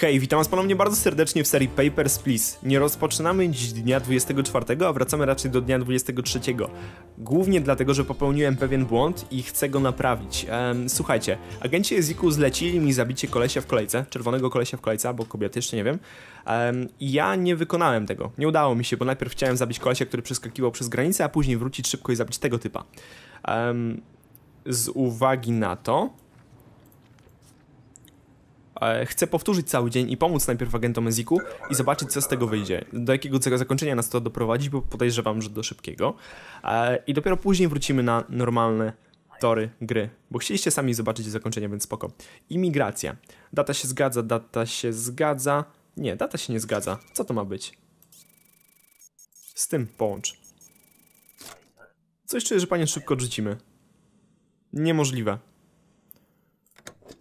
Hej, witam was ponownie bardzo serdecznie w serii Papers, Please. Nie rozpoczynamy dziś dnia 24, a wracamy raczej do dnia 23. Głównie dlatego, że popełniłem pewien błąd i chcę go naprawić. Ehm, słuchajcie, agenci Eziku zlecili mi zabicie kolesia w kolejce, czerwonego kolesia w kolejce, albo kobiety, jeszcze nie wiem. Ehm, I ja nie wykonałem tego. Nie udało mi się, bo najpierw chciałem zabić kolesia, który przeskakiwał przez granicę, a później wrócić szybko i zabić tego typa. Ehm, z uwagi na to, E, chcę powtórzyć cały dzień i pomóc najpierw agentom Eziku i zobaczyć, co z tego wyjdzie. Do jakiego zakończenia nas to doprowadzi, bo podejrzewam, że do szybkiego. E, I dopiero później wrócimy na normalne tory gry, bo chcieliście sami zobaczyć zakończenie, więc spoko. Imigracja. Data się zgadza, data się zgadza. Nie, data się nie zgadza. Co to ma być? Z tym połącz. Coś czuję, że panie szybko odrzucimy. Niemożliwe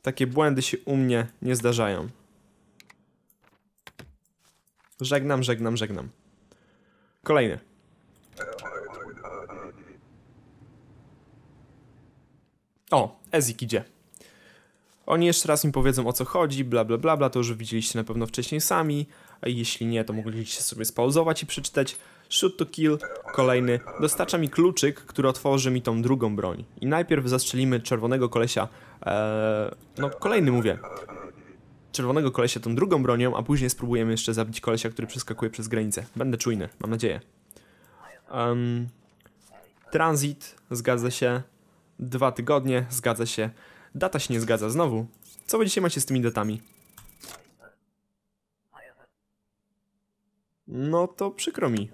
takie błędy się u mnie nie zdarzają. Żegnam, żegnam, żegnam. Kolejny. O, Ezik idzie. Oni jeszcze raz mi powiedzą o co chodzi, bla bla bla, bla to już widzieliście na pewno wcześniej sami, a jeśli nie, to mogliście sobie spauzować i przeczytać. Shoot to kill, kolejny, dostarcza mi kluczyk, który otworzy mi tą drugą broń. I najpierw zastrzelimy czerwonego kolesia, eee, no kolejny mówię, czerwonego kolesia tą drugą bronią, a później spróbujemy jeszcze zabić kolesia, który przeskakuje przez granicę. Będę czujny, mam nadzieję. Um, transit, zgadza się. Dwa tygodnie, zgadza się. Data się nie zgadza, znowu. Co wy dzisiaj macie z tymi datami? No to przykro mi.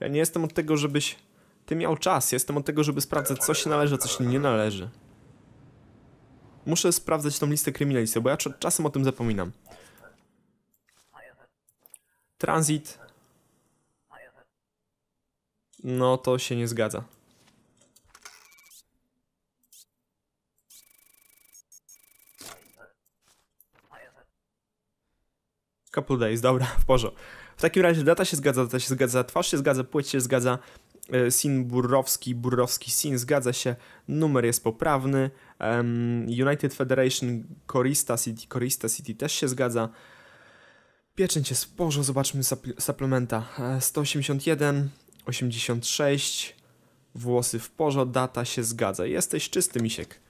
Ja nie jestem od tego, żebyś ty miał czas. Jestem od tego, żeby sprawdzać, co się należy, a co się nie należy. Muszę sprawdzać tą listę kryminalistów, bo ja czasem o tym zapominam. Transit. No to się nie zgadza. Couple days, dobra, w porządku. W takim razie data się zgadza, data się zgadza, twarz się zgadza, płeć się zgadza, e, sin burrowski, burrowski sin zgadza się, numer jest poprawny, United Federation Corista City, Corista City też się zgadza, pieczęć jest w porze, zobaczmy suplementa, 181, e, 86, włosy w porządku, data się zgadza, jesteś czysty misiek,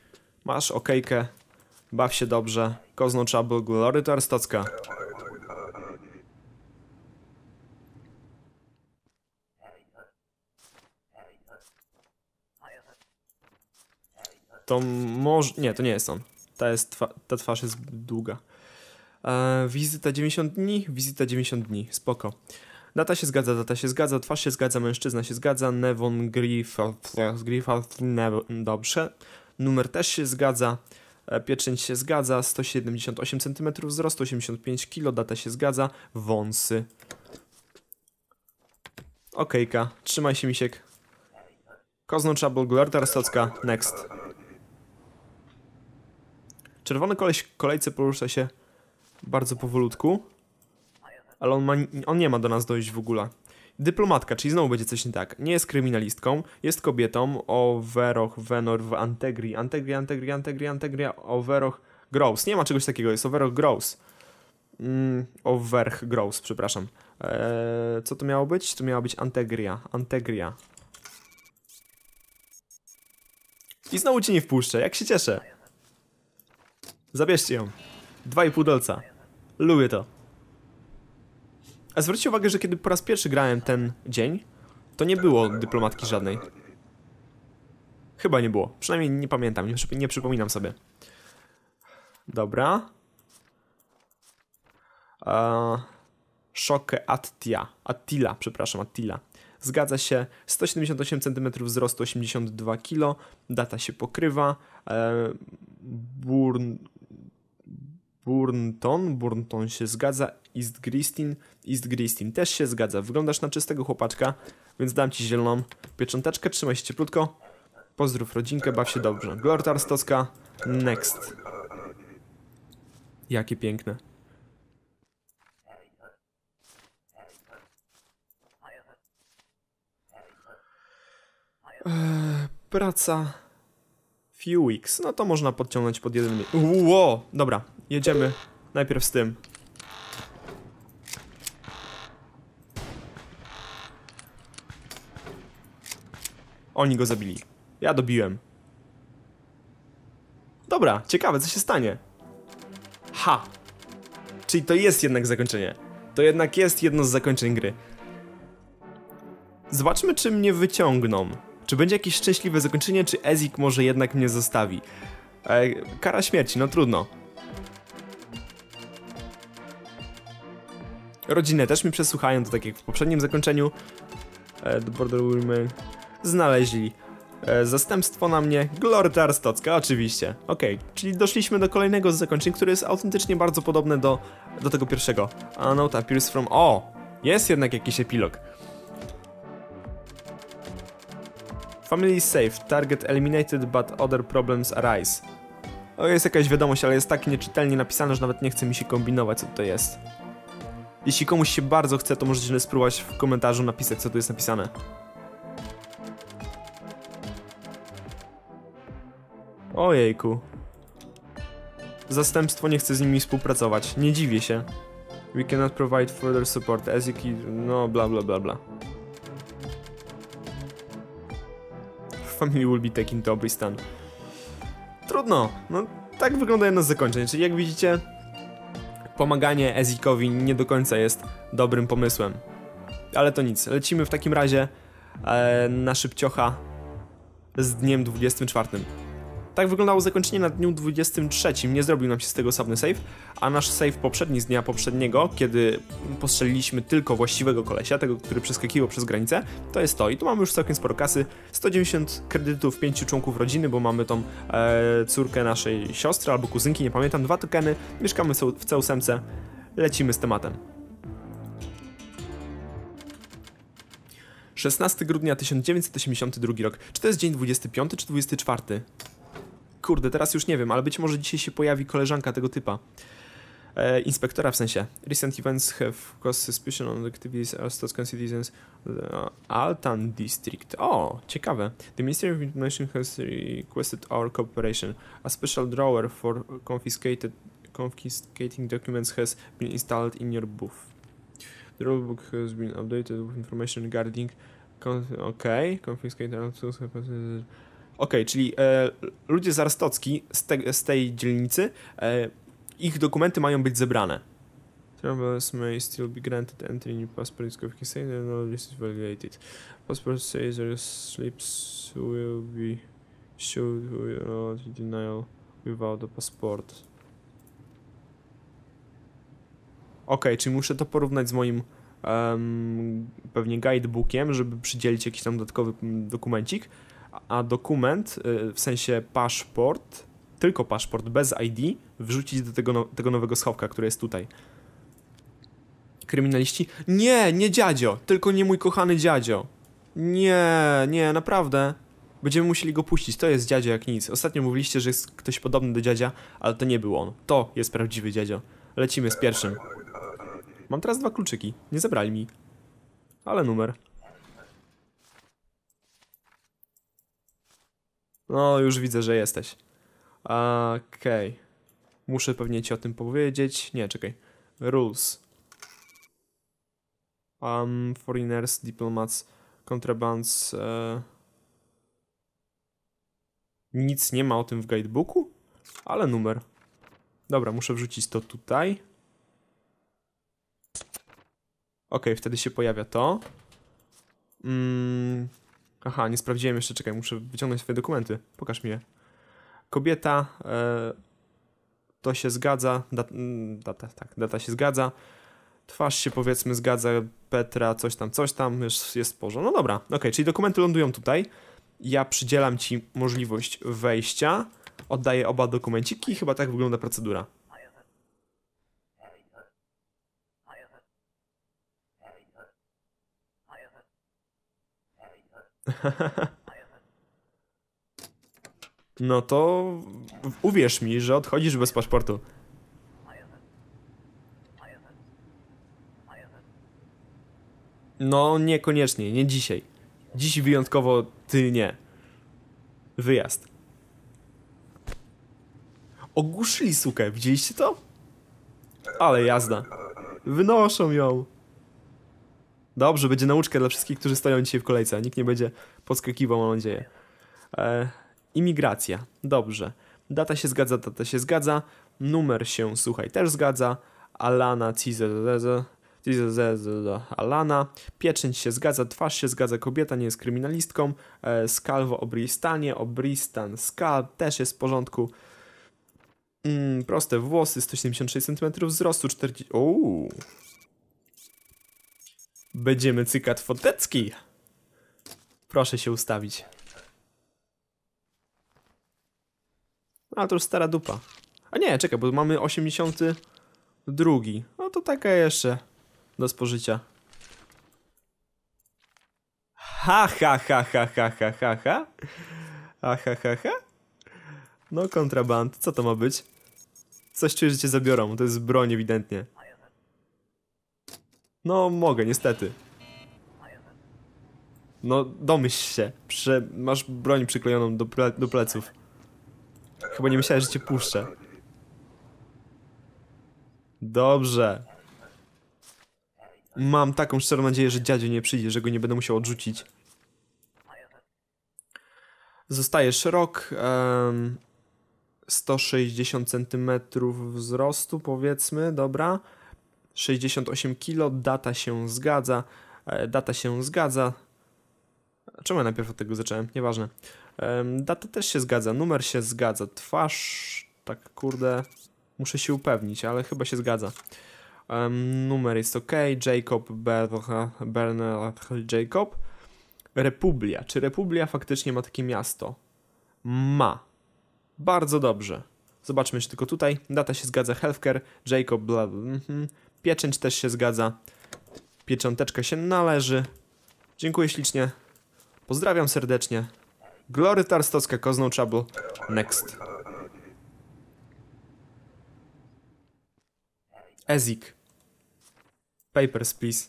masz okejkę, baw się dobrze, kozno Trouble, Glory to Arstocka. to może... Nie, to nie jest on. Ta, jest twa... ta twarz jest długa. E, wizyta 90 dni? Wizyta 90 dni, spoko. Data się zgadza, data się zgadza, twarz się zgadza, mężczyzna się zgadza, Nevon Griffith, dobrze. Numer też się zgadza, e, pieczęć się zgadza, 178 cm wzrostu, 85 kg, data się zgadza, wąsy. Okejka, trzymaj się misiek. Kozno Trouble, Glortar Stocka, next. Czerwony koleś kolejce porusza się bardzo powolutku. Ale on, ma, on nie ma do nas dojść w ogóle. Dyplomatka, czyli znowu będzie coś nie tak. Nie jest kryminalistką, jest kobietą. O Venor, w Antegri. Antegri, Antegri, Antegri, Antegria, o Gross. Nie ma czegoś takiego, jest o Gross. Mm, o Gross, przepraszam. Eee, co to miało być? To miała być Antegria. Antegria. I znowu cię nie wpuszczę, jak się cieszę. Zabierzcie ją. Dwa i pół dolca. Lubię to. A zwróćcie uwagę, że kiedy po raz pierwszy grałem ten dzień, to nie było dyplomatki żadnej. Chyba nie było. Przynajmniej nie pamiętam, nie, przyp nie przypominam sobie. Dobra. Eee, Szokę Attia. Attila, przepraszam, Attila. Zgadza się, 178 cm wzrostu, 82 kg, data się pokrywa. Eee, burn, Burnton, Burnton się zgadza, East Gristin, East Gristin też się zgadza. Wyglądasz na czystego chłopaczka, więc dam ci zieloną piecząteczkę, trzymaj się cieplutko. Pozdrów rodzinkę, baw się dobrze. Glortar Stoska, next. Jakie piękne. Eee, praca... Few weeks. No to można podciągnąć pod jeden... Ło! Dobra, jedziemy. Najpierw z tym. Oni go zabili. Ja dobiłem. Dobra, ciekawe, co się stanie. Ha! Czyli to jest jednak zakończenie. To jednak jest jedno z zakończeń gry. Zobaczmy, czy mnie wyciągną. Czy będzie jakieś szczęśliwe zakończenie, czy Ezik może jednak mnie zostawi. E, kara śmierci, no trudno. rodzinę też mi przesłuchają, to tak jak w poprzednim zakończeniu The Border Women znaleźli e, zastępstwo na mnie, Glorta Arstocka, oczywiście. Okej, okay, czyli doszliśmy do kolejnego z zakończeń, które jest autentycznie bardzo podobne do, do tego pierwszego. A note appears from... O! Jest jednak jakiś epilog. Family is safe, target eliminated, but other problems arise. O, jest jakaś wiadomość, ale jest tak nieczytelnie napisane, że nawet nie chce mi się kombinować, co to jest. Jeśli komuś się bardzo chce, to możecie spróbować w komentarzu napisać, co tu jest napisane. Ojejku. Zastępstwo nie chce z nimi współpracować. Nie dziwię się. We cannot provide further support as you can... No, bla bla bla bla. Family will be taken to obry stan. Trudno. No, tak wygląda jedno z zakończeń. Czyli jak widzicie, pomaganie Ezikowi nie do końca jest dobrym pomysłem. Ale to nic, lecimy w takim razie e, na szybciocha z dniem 24. Tak wyglądało zakończenie na dniu 23. Nie zrobił nam się z tego sabny save, a nasz save poprzedni z dnia poprzedniego, kiedy postrzeliliśmy tylko właściwego kolesia, tego, który przeskakiwał przez granicę, to jest to. I tu mamy już całkiem sporo kasy. 190 kredytów 5 członków rodziny, bo mamy tą e, córkę naszej siostry albo kuzynki, nie pamiętam, dwa tokeny. Mieszkamy w Ceusemce. lecimy z tematem. 16 grudnia 1982 rok. Czy to jest dzień 25 czy 24? kurde, teraz już nie wiem, ale być może dzisiaj się pojawi koleżanka tego typa. E, inspektora w sensie. Recent events have caused suspicion on the activities of Stockholm citizens uh, Altan District. O, ciekawe. The Ministry of Information has requested our cooperation. A special drawer for confiscated confiscating documents has been installed in your booth. The rulebook has been updated with information regarding Okej, okay. confiscated also Okej, okay, czyli e, ludzie z Arstocki, z, te, z tej dzielnicy, e, ich dokumenty mają być zebrane. Travelers may still be granted entry in passport and all this is validated. Passport says their slips will be issued without denial without a passport. Ok, czyli muszę to porównać z moim um, pewnie guidebookiem, żeby przydzielić jakiś tam dodatkowy mm, dokumencik a dokument, y, w sensie paszport, tylko paszport bez ID, wrzucić do tego, no, tego nowego schowka, który jest tutaj. Kryminaliści? Nie, nie dziadzio, tylko nie mój kochany dziadzio. Nie, nie, naprawdę. Będziemy musieli go puścić, to jest dziadzio jak nic. Ostatnio mówiliście, że jest ktoś podobny do dziadzia, ale to nie był on. To jest prawdziwy dziadzio. Lecimy z pierwszym. Mam teraz dwa kluczyki, nie zabrali mi. Ale numer. No, już widzę, że jesteś. Okej. Okay. Muszę pewnie ci o tym powiedzieć. Nie, czekaj. Rules. Um, foreigners, diplomats, contrabands... E... Nic nie ma o tym w guidebooku? Ale numer. Dobra, muszę wrzucić to tutaj. Ok, wtedy się pojawia to. Mm, Aha, nie sprawdziłem jeszcze, czekaj, muszę wyciągnąć swoje dokumenty. Pokaż mi je. Kobieta, e, to się zgadza, mm, data, tak, data się zgadza, twarz się powiedzmy zgadza, Petra, coś tam, coś tam, już jest w porządku. No dobra, okej, okay, czyli dokumenty lądują tutaj. Ja przydzielam Ci możliwość wejścia, oddaję oba dokumenciki i chyba tak wygląda procedura. No to uwierz mi, że odchodzisz bez paszportu. No, niekoniecznie, nie dzisiaj. Dziś wyjątkowo ty nie. Wyjazd. Ogłuszyli sukę, widzieliście to? Ale jazda. Wynoszą ją. Dobrze, będzie nauczka dla wszystkich, którzy stoją dzisiaj w kolejce, a nikt nie będzie podskakiwał, mam nadzieję. E, imigracja. Dobrze. Data się zgadza, data się zgadza. Numer się, słuchaj, też zgadza. Alana Cizezeze. Alana. Pieczęć się zgadza, twarz się zgadza, kobieta nie jest kryminalistką. E, skalwo obristanie, obristan, skal też jest w porządku. Mm, proste włosy, 176 cm wzrostu, 40... Uuu, Będziemy cykać Fotecki. Proszę się ustawić. A to już stara dupa. A nie, czekaj, bo mamy 82. No to taka jeszcze do spożycia. Ha, ha, ha, ha, ha, ha, ha, ha. ha, ha, ha. No kontraband, co to ma być? Coś czuję, że cię zabiorą, to jest broń ewidentnie. No, mogę, niestety. No, domyśl się. Prze masz broń przyklejoną do, ple do pleców. Chyba nie myślałem, że cię puszczę. Dobrze. Mam taką szczerą nadzieję, że dziadzie nie przyjdzie, że go nie będę musiał odrzucić. Zostajesz rok... Um, 160 cm wzrostu, powiedzmy, dobra. 68 kilo, data się zgadza, e, data się zgadza. Czemu ja najpierw od tego zacząłem? Nieważne. Data też się zgadza, numer się zgadza, twarz, tak kurde, muszę się upewnić, ale chyba się zgadza. numer jest ok, Jacob Bernard Jacob. Republia. Czy Republia faktycznie ma takie miasto? Ma. Bardzo dobrze. Zobaczmy jeszcze tylko tutaj. Data się zgadza. Healthcare, Jacob, bla, bla, bla, mhm. Pieczęć też się zgadza. Piecząteczka się należy. Dziękuję ślicznie. Pozdrawiam serdecznie. Glory Tarstowska, Kozną Trouble. Next. Ezik. Papers, please.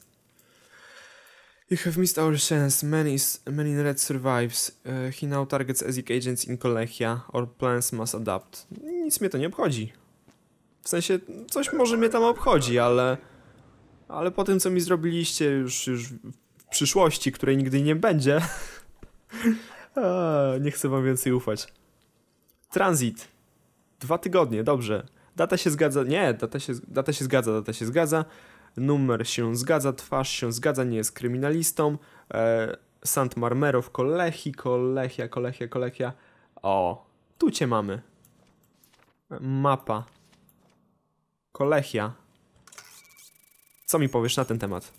You have missed our chance. Many, many in red survives. Uh, he now targets Ezik agents in Kolechia. Our plans must adapt. Nic mnie to nie obchodzi. W sensie, coś może mnie tam obchodzi, ale... Ale po tym, co mi zrobiliście już, już w przyszłości, której nigdy nie będzie... a, nie chcę wam więcej ufać. Transit. Dwa tygodnie, dobrze. Data się zgadza... Nie, data się, data się zgadza, data się zgadza. Numer się zgadza, twarz się zgadza, nie jest kryminalistą. E, Sant Marmero w Kolechi, Kolechia, Kolechia, Kolechia. O, tu cię mamy. Mapa. Kolechia. Co mi powiesz na ten temat?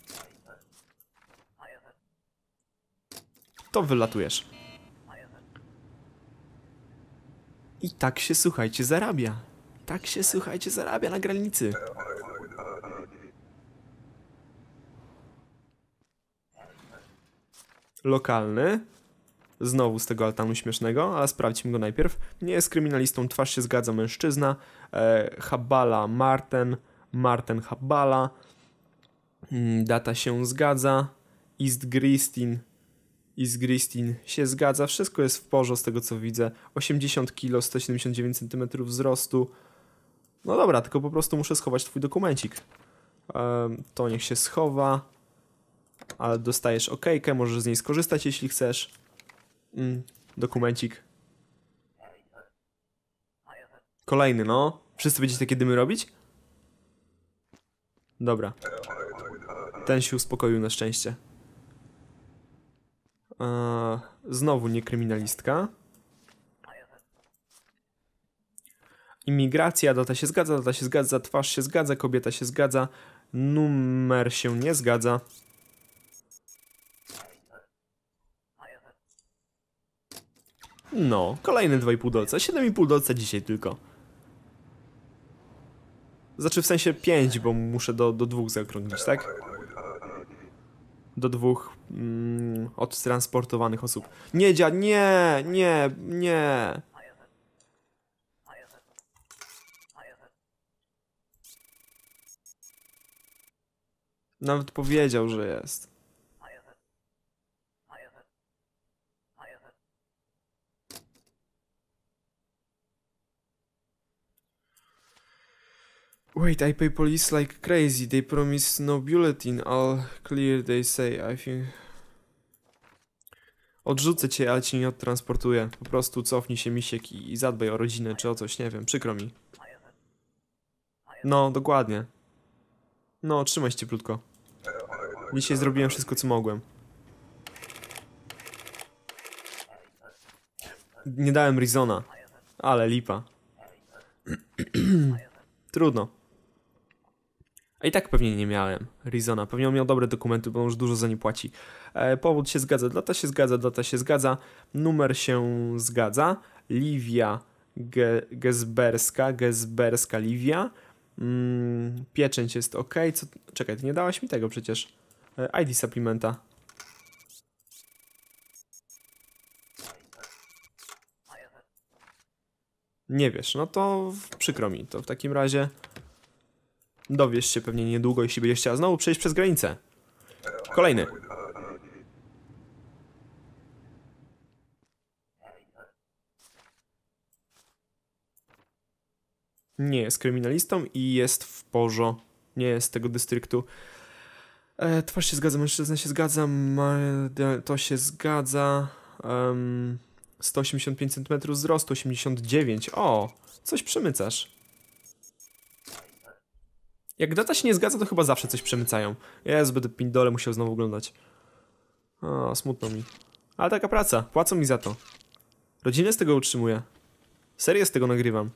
To wylatujesz. I tak się, słuchajcie, zarabia. Tak się, słuchajcie, zarabia na granicy. Lokalny znowu z tego altanu śmiesznego, ale sprawdźmy go najpierw. Nie jest kryminalistą, twarz się zgadza mężczyzna, e, Habala Marten, Marten Habala, mm, data się zgadza, East Gristin, East Gristin się zgadza, wszystko jest w porządku z tego co widzę, 80 kg, 179 cm wzrostu, no dobra, tylko po prostu muszę schować twój dokumencik. E, to niech się schowa, ale dostajesz okejkę, możesz z niej skorzystać jeśli chcesz. Mm, dokumencik. Kolejny, no. Wszyscy będziecie takie dymy robić? Dobra. Ten się uspokoił na szczęście. Eee, znowu nie kryminalistka. Imigracja, data się zgadza, data się zgadza, twarz się zgadza, kobieta się zgadza, numer się nie zgadza. No, kolejne 2,5 dolca. 7,5 dolca dzisiaj tylko. Znaczy w sensie 5, bo muszę do, do dwóch zaokrąglić, tak? Do dwóch mm, odtransportowanych osób. Nie dzia, nie, nie, nie. Nawet powiedział, że jest. Wait, I pay police like crazy. They promise no bulletin. I'll clear, they say. I think... Odrzucę cię, ale cię nie odtransportuję. Po prostu cofnij się, misiek, i, i zadbaj o rodzinę czy o coś, nie wiem. Przykro mi. No, dokładnie. No, trzymaj się cieplutko. Dzisiaj zrobiłem wszystko, co mogłem. Nie dałem Rizona, ale lipa. Trudno. A i tak pewnie nie miałem Rizona. Pewnie on miał dobre dokumenty, bo on już dużo za nie płaci. E, powód się zgadza, data się zgadza, data się zgadza, numer się zgadza. Livia Ge Gezberska, Gezberska Livia. Mm, pieczęć jest ok. Co, czekaj, ty nie dałaś mi tego przecież. E, ID supplementa. Nie wiesz, no to przykro mi to w takim razie. Dowiesz się pewnie niedługo, jeśli będziesz chciała znowu przejść przez granicę. Kolejny. Nie jest kryminalistą i jest w pożo, Nie jest tego dystryktu. E, twarz się zgadza, mężczyzna się zgadza, ma, e, to się zgadza. Um, 185 cm wzrostu, 89. O, coś przemycasz. Jak data się nie zgadza, to chyba zawsze coś przemycają. Jezu, będę pindole musiał znowu oglądać. O, smutno mi. Ale taka praca, płacą mi za to. Rodzinę z tego utrzymuję. Serię z tego nagrywam.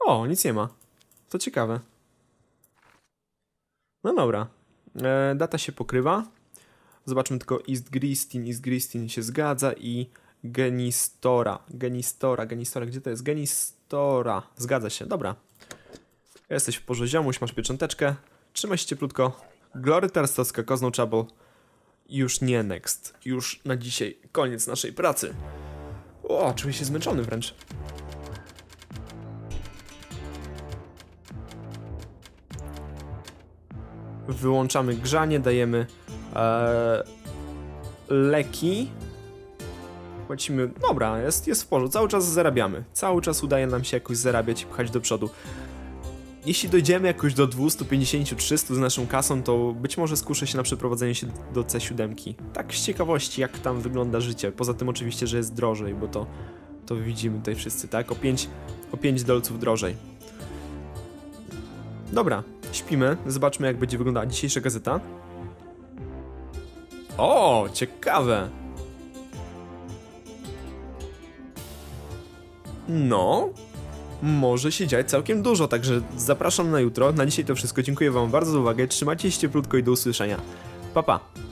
O, nic nie ma. To ciekawe. No dobra. E, data się pokrywa. Zobaczmy tylko East Gristin. East Gristin się zgadza i Genistora. Genistora, Genistora. Gdzie to jest? Genistora. Zgadza się, dobra. Jesteś w porze ziomuś, masz piecząteczkę. Trzymaj się cieplutko. Glory Terstowska, Kozno Trouble. Już nie next. Już na dzisiaj koniec naszej pracy. O, czuję się zmęczony wręcz. Wyłączamy grzanie, dajemy e, leki. Płacimy, dobra, jest, jest w porządku, cały czas zarabiamy. Cały czas udaje nam się jakoś zarabiać i pchać do przodu. Jeśli dojdziemy jakoś do 250-300 z naszą kasą, to być może skuszę się na przeprowadzenie się do C7. Tak z ciekawości, jak tam wygląda życie. Poza tym oczywiście, że jest drożej, bo to, to widzimy tutaj wszyscy, tak? O 5, o 5 dolców drożej. Dobra, śpimy. Zobaczmy, jak będzie wyglądała dzisiejsza gazeta. O, ciekawe. No, może się dziać całkiem dużo, także zapraszam na jutro. Na dzisiaj to wszystko, dziękuję wam bardzo za uwagę, trzymajcie się cieplutko i do usłyszenia. Pa, pa!